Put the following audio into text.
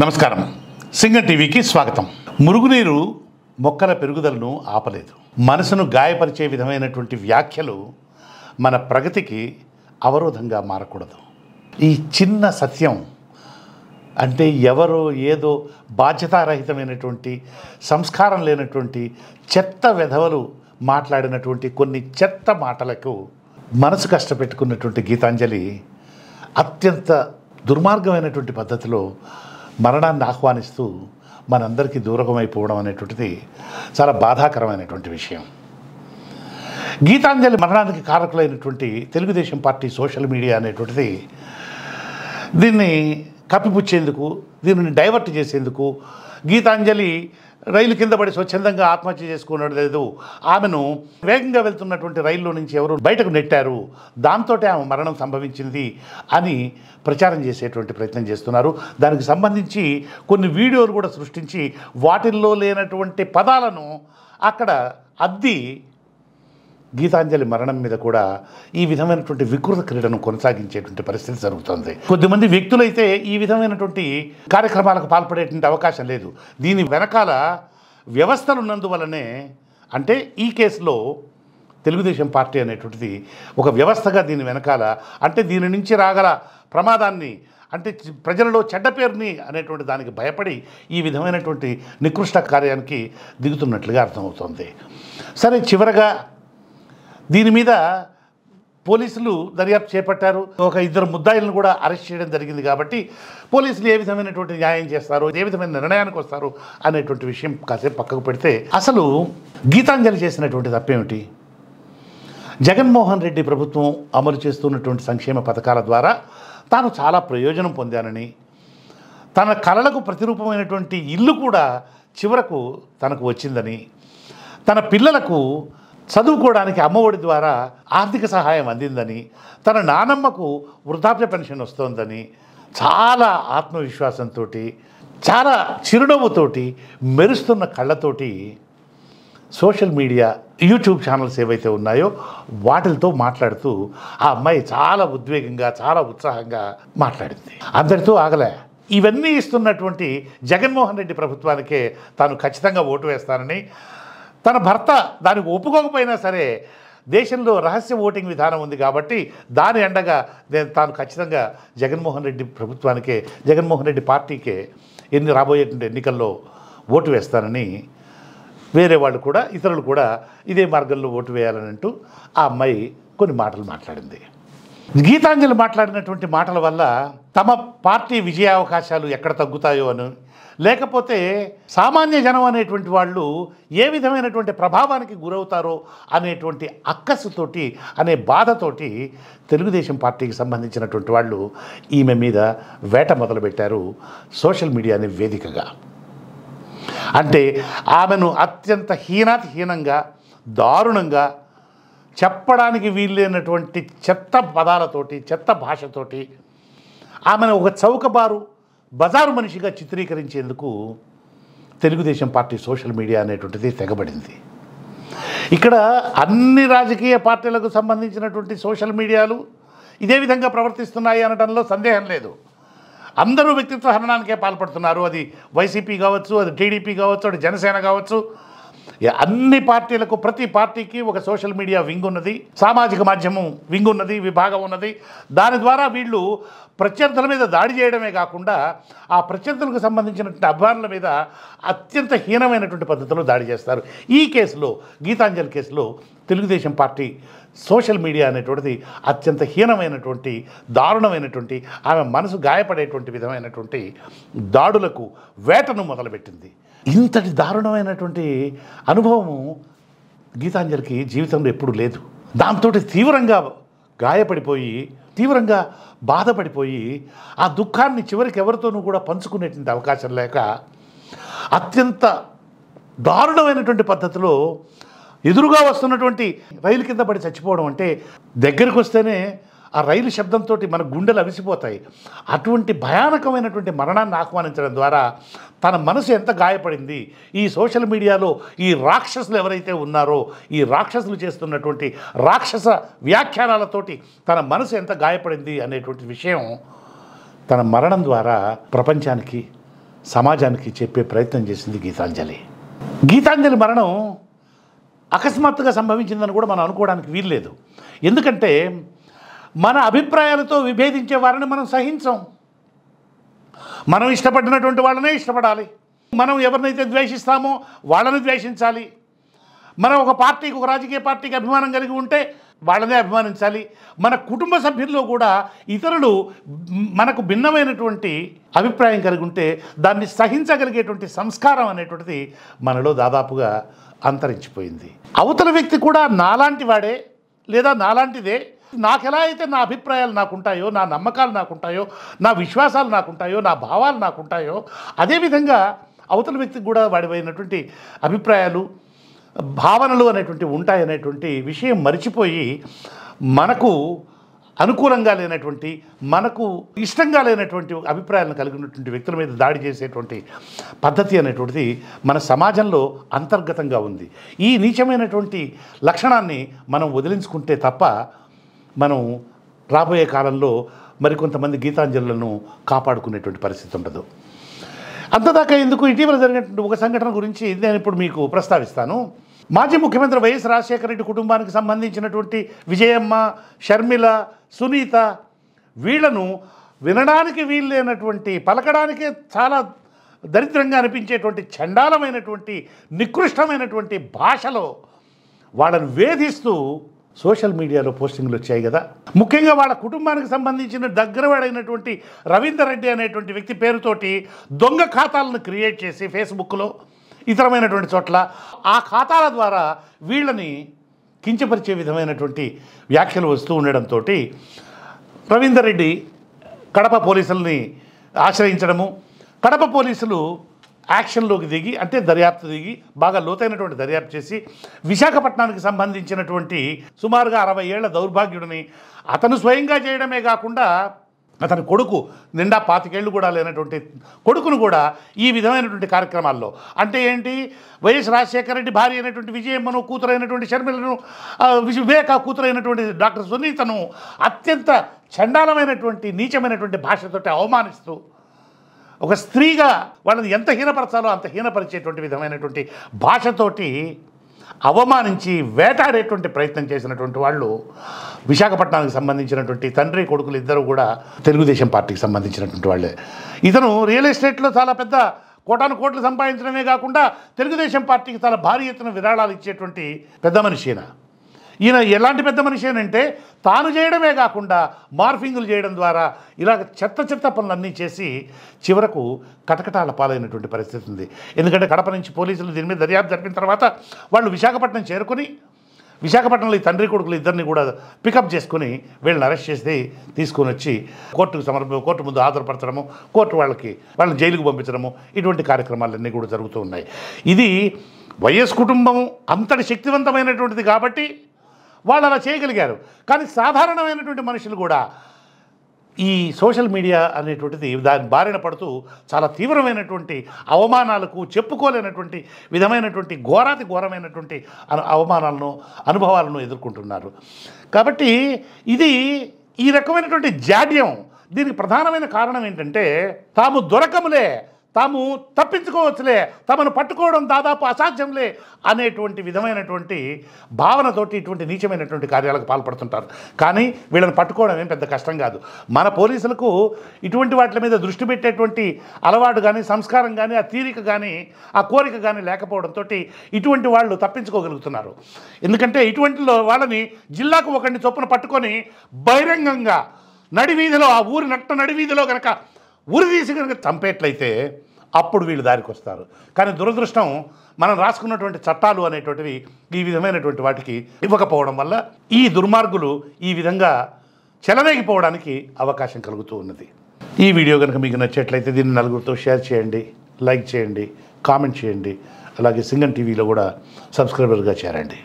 నమస్కారం సింగ టీవీకి స్వాగతం మురుగునీరు మొక్కల పెరుగుదలను ఆపలేదు మనసును గాయపరిచే విధమైనటువంటి వ్యాఖ్యలు మన ప్రగతికి అవరోధంగా మారకూడదు ఈ చిన్న సత్యం అంటే ఎవరో ఏదో బాధ్యతారహితమైనటువంటి సంస్కారం లేనటువంటి చెత్త వెధవలు మాట్లాడినటువంటి కొన్ని చెత్త మాటలకు మనసు కష్టపెట్టుకున్నటువంటి గీతాంజలి అత్యంత దుర్మార్గమైనటువంటి పద్ధతిలో మరణాన్ని ఆహ్వానిస్తూ మనందరికీ దూరకమైపోవడం అనేటువంటిది చాలా బాధాకరమైనటువంటి విషయం గీతాంజలి మరణానికి కారకులైనటువంటి తెలుగుదేశం పార్టీ సోషల్ మీడియా అనేటువంటిది దీన్ని కప్పిపుచ్చేందుకు దీనిని డైవర్ట్ చేసేందుకు గీతాంజలి రైలు కింద పడి స్వచ్ఛందంగా ఆత్మహత్య చేసుకున్నాడు లేదు ఆమెను వేగంగా వెళ్తున్నటువంటి రైల్లో నుంచి ఎవరు బయటకు నెట్టారు దాంతో ఆమె మరణం సంభవించింది అని ప్రచారం చేసేటువంటి ప్రయత్నం చేస్తున్నారు దానికి సంబంధించి కొన్ని వీడియోలు కూడా సృష్టించి వాటిల్లో లేనటువంటి పదాలను అక్కడ అద్ది గీతాంజలి మరణం మీద కూడా ఈ విధమైనటువంటి వికృత క్రీడను కొనసాగించేటువంటి పరిస్థితి జరుగుతుంది కొద్దిమంది వ్యక్తులైతే ఈ విధమైనటువంటి కార్యక్రమాలకు పాల్పడేటువంటి అవకాశం లేదు దీని వెనకాల వ్యవస్థలు ఉన్నందువలనే అంటే ఈ కేసులో తెలుగుదేశం పార్టీ అనేటువంటిది ఒక వ్యవస్థగా దీని వెనకాల అంటే దీని నుంచి రాగల ప్రమాదాన్ని అంటే ప్రజలలో చెడ్డ పేరుని అనేటువంటి దానికి భయపడి ఈ విధమైనటువంటి నికృష్ట కార్యానికి దిగుతున్నట్లుగా అర్థమవుతుంది సరే చివరగా దీని మీద పోలీసులు దర్యాప్తు చేపట్టారు ఒక ఇద్దరు ముద్దాయిలను కూడా అరెస్ట్ చేయడం జరిగింది కాబట్టి పోలీసులు ఏ విధమైనటువంటి న్యాయం చేస్తారు ఏ విధమైన నిర్ణయానికి వస్తారు అనేటువంటి విషయం కాసేపు పక్కకు పెడితే అసలు గీతాంజలి చేసినటువంటి తప్పేమిటి జగన్మోహన్ రెడ్డి ప్రభుత్వం అమలు చేస్తున్నటువంటి సంక్షేమ పథకాల ద్వారా తాను చాలా ప్రయోజనం పొందానని తన కళలకు ప్రతిరూపమైనటువంటి ఇల్లు కూడా చివరకు తనకు వచ్చిందని తన పిల్లలకు చదువుకోవడానికి అమ్మఒడి ద్వారా ఆర్థిక సహాయం అందిందని తన నానమ్మకు వృద్ధాప్య పెన్షన్ వస్తోందని చాలా ఆత్మవిశ్వాసంతో చాలా చిరునవ్వుతోటి మెరుస్తున్న కళ్ళతోటి సోషల్ మీడియా యూట్యూబ్ ఛానల్స్ ఏవైతే ఉన్నాయో వాటితో మాట్లాడుతూ ఆ అమ్మాయి చాలా ఉద్వేగంగా చాలా ఉత్సాహంగా మాట్లాడింది అందరితో ఆగలే ఇవన్నీ ఇస్తున్నటువంటి జగన్మోహన్ రెడ్డి ప్రభుత్వానికే తాను ఖచ్చితంగా ఓటు వేస్తానని తన భర్త దానికి ఒప్పుకోకపోయినా సరే దేశంలో రహస్య ఓటింగ్ విధానం ఉంది కాబట్టి దాని ఎండగా నేను తాను ఖచ్చితంగా జగన్మోహన్ రెడ్డి ప్రభుత్వానికే జగన్మోహన్ రెడ్డి పార్టీకే ఎన్ని రాబోయేటువంటి ఎన్నికల్లో ఓటు వేస్తానని వేరే వాళ్ళు కూడా ఇతరులు కూడా ఇదే మార్గంలో ఓటు వేయాలని అంటూ ఆ అమ్మాయి కొన్ని మాటలు మాట్లాడింది గీతాంజలి మాట్లాడినటువంటి మాటల వల్ల తమ పార్టీ విజయావకాశాలు ఎక్కడ తగ్గుతాయో అని లేకపోతే సామాన్య జనం అనేటువంటి వాళ్ళు ఏ విధమైనటువంటి ప్రభావానికి గురవుతారో అనేటువంటి అక్కసుతోటి అనే బాధతోటి తెలుగుదేశం పార్టీకి సంబంధించినటువంటి వాళ్ళు ఈమె మీద వేట మొదలుపెట్టారు సోషల్ మీడియాని వేదికగా అంటే ఆమెను అత్యంత హీనాతిహీనంగా దారుణంగా చెప్పడానికి వీల్లేనటువంటి చెత్త పదాలతోటి చెత్త భాషతోటి ఆమెను ఒక చౌకబారు బజారు మనిషిగా చిత్రీకరించేందుకు తెలుగుదేశం పార్టీ సోషల్ మీడియా అనేటువంటిది తెగబడింది ఇక్కడ అన్ని రాజకీయ పార్టీలకు సంబంధించినటువంటి సోషల్ మీడియాలు ఇదే విధంగా ప్రవర్తిస్తున్నాయి అనడంలో సందేహం లేదు అందరూ వ్యక్తిత్వ హరణానికే పాల్పడుతున్నారు అది వైసీపీ కావచ్చు అది టీడీపీ కావచ్చు అది జనసేన కావచ్చు అన్ని పార్టీలకు ప్రతి పార్టీకి ఒక సోషల్ మీడియా వింగ్ ఉన్నది సామాజిక మాధ్యమం వింగ్ ఉన్నది విభాగం ఉన్నది దాని ద్వారా వీళ్ళు ప్రత్యర్థుల మీద దాడి చేయడమే కాకుండా ఆ ప్రత్యర్థులకు సంబంధించినటువంటి అభిమానుల మీద అత్యంత హీనమైనటువంటి పద్ధతిలో దాడి చేస్తారు ఈ కేసులో గీతాంజలి కేసులో తెలుగుదేశం పార్టీ సోషల్ మీడియా అనేటువంటిది అత్యంత హీనమైనటువంటి దారుణమైనటువంటి ఆమె మనసు గాయపడేటువంటి విధమైనటువంటి దాడులకు వేటను మొదలుపెట్టింది ఇంతటి దారుణమైనటువంటి అనుభవము గీతాంజలికి జీవితంలో ఎప్పుడూ లేదు దాంతో తీవ్రంగా గాయపడిపోయి తీవ్రంగా బాధపడిపోయి ఆ దుఃఖాన్ని చివరికి ఎవరితోనూ కూడా పంచుకునేటువంటి అవకాశం లేక అత్యంత దారుణమైనటువంటి పద్ధతిలో ఎదురుగా వస్తున్నటువంటి రైలు కింద పడి చచ్చిపోవడం అంటే దగ్గరికి వస్తేనే ఆ రైలు శబ్దంతో మన గుండెలు అవిసిపోతాయి అటువంటి భయానకమైనటువంటి మరణాన్ని ఆహ్వానించడం ద్వారా తన మనసు ఎంత గాయపడింది ఈ సోషల్ మీడియాలో ఈ రాక్షసులు ఎవరైతే ఉన్నారో ఈ రాక్షసులు చేస్తున్నటువంటి రాక్షస వ్యాఖ్యానాలతోటి తన మనసు ఎంత గాయపడింది అనేటువంటి విషయం తన మరణం ద్వారా ప్రపంచానికి సమాజానికి చెప్పే ప్రయత్నం చేసింది గీతాంజలి గీతాంజలి మరణం అకస్మాత్తుగా సంభవించిందని కూడా మనం అనుకోవడానికి వీల్లేదు ఎందుకంటే మన అభిప్రాయాలతో విభేదించే వారిని మనం సహించం మనం ఇష్టపడినటువంటి వాళ్ళనే ఇష్టపడాలి మనం ఎవరినైతే ద్వేషిస్తామో వాళ్ళని ద్వేషించాలి మనం ఒక పార్టీకి ఒక రాజకీయ పార్టీకి అభిమానం కలిగి ఉంటే వాళ్ళనే అభిమానించాలి మన కుటుంబ సభ్యుల్లో కూడా ఇతరులు మనకు భిన్నమైనటువంటి అభిప్రాయం కలిగి ఉంటే దాన్ని సహించగలిగేటువంటి సంస్కారం అనేటువంటిది మనలో దాదాపుగా అంతరించిపోయింది అవతల వ్యక్తి కూడా నాలాంటి వాడే లేదా నాలాంటిదే నాకెలా అయితే నా అభిప్రాయాలు నాకుంటాయో నా నమ్మకాలు నాకుంటాయో నా విశ్వాసాలు నాకుంటాయో నా భావాలు నాకుంటాయో అదేవిధంగా అవతల వ్యక్తికి కూడా వాడిపోయినటువంటి అభిప్రాయాలు భావనలు అనేటువంటి ఉంటాయనేటువంటి విషయం మర్చిపోయి మనకు అనుకూలంగా లేనటువంటి మనకు ఇష్టంగా లేనటువంటి అభిప్రాయాలను కలిగినటువంటి వ్యక్తుల మీద దాడి చేసేటువంటి పద్ధతి అనేటువంటిది మన సమాజంలో అంతర్గతంగా ఉంది ఈ నీచమైనటువంటి లక్షణాన్ని మనం వదిలించుకుంటే తప్ప మనం రాబోయే కాలంలో మరికొంతమంది గీతాంజలులను కాపాడుకునేటువంటి పరిస్థితి ఉండదు అంతదాకా ఎందుకు ఇటీవల జరిగినటువంటి ఒక సంఘటన గురించి నేను ఇప్పుడు మీకు ప్రస్తావిస్తాను మాజీ ముఖ్యమంత్రి వైఎస్ రాజశేఖర రెడ్డి కుటుంబానికి సంబంధించినటువంటి విజయమ్మ షర్మిల సునీత వీళ్లను వినడానికి వీల్లేనటువంటి పలకడానికే చాలా దరిద్రంగా అనిపించేటువంటి చండాలమైనటువంటి నికృష్టమైనటువంటి భాషలో వాళ్ళను వేధిస్తూ సోషల్ మీడియాలో పోస్టింగ్లు వచ్చాయి కదా ముఖ్యంగా వాళ్ళ కుటుంబానికి సంబంధించిన దగ్గరవాడైనటువంటి రవీందర్ రెడ్డి అనేటువంటి వ్యక్తి పేరుతోటి దొంగ ఖాతాలను క్రియేట్ చేసి ఫేస్బుక్లో ఇతరమైనటువంటి చోట్ల ఆ ఖాతాల ద్వారా వీళ్ళని కించపరిచే విధమైనటువంటి వ్యాఖ్యలు వస్తూ ఉండడంతో రవీందర్ రెడ్డి కడప పోలీసుల్ని ఆశ్రయించడము కడప పోలీసులు యాక్షన్లోకి దిగి అంటే దర్యాప్తు దిగి బాగా లోతైనటువంటి దర్యాప్తు చేసి విశాఖపట్నానికి సంబంధించినటువంటి సుమారుగా అరవై ఏళ్ల దౌర్భాగ్యుడిని అతను స్వయంగా చేయడమే కాకుండా అతని కొడుకు నిండా పాతికేళ్ళు కూడా లేనటువంటి కొడుకును కూడా ఈ విధమైనటువంటి కార్యక్రమాల్లో అంటే ఏంటి వైఎస్ రాజశేఖర రెడ్డి భార్య అయినటువంటి విజయమ్మను కూతురైనటువంటి షర్మిలను వివేక కూతురైనటువంటి డాక్టర్ సునీతను అత్యంత చండాలమైనటువంటి నీచమైనటువంటి భాషతోటి అవమానిస్తూ ఒక స్త్రీగా వాళ్ళని ఎంత హీనపరచాలో అంత హీనపరిచేటువంటి విధమైనటువంటి భాషతోటి అవమానించి వేటాడేటువంటి ప్రయత్నం చేసినటువంటి వాళ్ళు విశాఖపట్నానికి సంబంధించినటువంటి తండ్రి కొడుకులు ఇద్దరు కూడా తెలుగుదేశం పార్టీకి సంబంధించినటువంటి వాళ్ళే ఇతను రియల్ ఎస్టేట్లో చాలా పెద్ద కోటాను కోట్లు సంపాదించడమే కాకుండా తెలుగుదేశం పార్టీకి చాలా భారీ ఎత్తున విరాళాలు ఇచ్చేటువంటి పెద్ద మనిషి ఈయన ఎలాంటి పెద్ద మనిషి అంటే తాను చేయడమే కాకుండా మార్ఫింగులు చేయడం ద్వారా ఇలాగ చెత్త చెత్త పనులన్నీ చేసి చివరకు కటకటాల పాలైనటువంటి పరిస్థితి ఉంది ఎందుకంటే కడప నుంచి పోలీసులు దీని మీద దర్యాప్తు జరిపిన తర్వాత వాళ్ళు విశాఖపట్నం చేరుకుని విశాఖపట్నంలో ఈ తండ్రి కొడుకులు ఇద్దరిని కూడా పికప్ చేసుకుని వీళ్ళని అరెస్ట్ చేసి తీసుకొని వచ్చి కోర్టుకు సమర్ప కోర్టు ముందు ఆధారపరచడము కోర్టు వాళ్ళకి వాళ్ళని జైలుకు పంపించడము ఇటువంటి కార్యక్రమాలన్నీ కూడా జరుగుతూ ఉన్నాయి ఇది వైఎస్ కుటుంబం అంతటి శక్తివంతమైనటువంటిది కాబట్టి వాళ్ళు అలా చేయగలిగారు కానీ సాధారణమైనటువంటి మనుషులు కూడా ఈ సోషల్ మీడియా అనేటువంటిది దాని బారిన పడుతూ చాలా తీవ్రమైనటువంటి అవమానాలకు చెప్పుకోలేనటువంటి విధమైనటువంటి ఘోరాతి ఘోరమైనటువంటి అవమానాలను అనుభవాలను ఎదుర్కొంటున్నారు కాబట్టి ఇది ఈ రకమైనటువంటి జాడ్యం దీనికి ప్రధానమైన కారణం ఏంటంటే తాము దొరకములే తాము తప్పించుకోవచ్చులే తమను పట్టుకోవడం దాదాపు అసాధ్యంలే అనేటువంటి విధమైనటువంటి భావనతోటి ఇటువంటి నీచమైనటువంటి కార్యాలకు పాల్పడుతుంటారు కానీ వీళ్ళని పట్టుకోవడం ఏం పెద్ద కష్టం కాదు మన పోలీసులకు ఇటువంటి వాటి మీద దృష్టి పెట్టేటువంటి అలవాటు కానీ సంస్కారం కానీ ఆ తీరిక కానీ ఆ కోరిక కానీ లేకపోవడంతో ఇటువంటి వాళ్ళు తప్పించుకోగలుగుతున్నారు ఎందుకంటే ఇటువంటిలో వాళ్ళని జిల్లాకు ఒకరిని చొప్పున పట్టుకొని బహిరంగంగా నడివీధిలో ఆ ఊరి నట్ట నడివీధిలో కనుక ఉరిదీసి కనుక చంపేట్లయితే అప్పుడు వీళ్ళు దారికి వస్తారు కానీ దురదృష్టం మనం రాసుకున్నటువంటి చట్టాలు అనేటువంటివి ఈ విధమైనటువంటి వాటికి ఇవ్వకపోవడం వల్ల ఈ దుర్మార్గులు ఈ విధంగా చెలరేగిపోవడానికి అవకాశం కలుగుతూ ఉన్నది ఈ వీడియో కనుక మీకు నచ్చేట్లయితే దీన్ని నలుగురితో షేర్ చేయండి లైక్ చేయండి కామెంట్ చేయండి అలాగే సింగన్ టీవీలో కూడా సబ్స్క్రైబర్గా చేరండి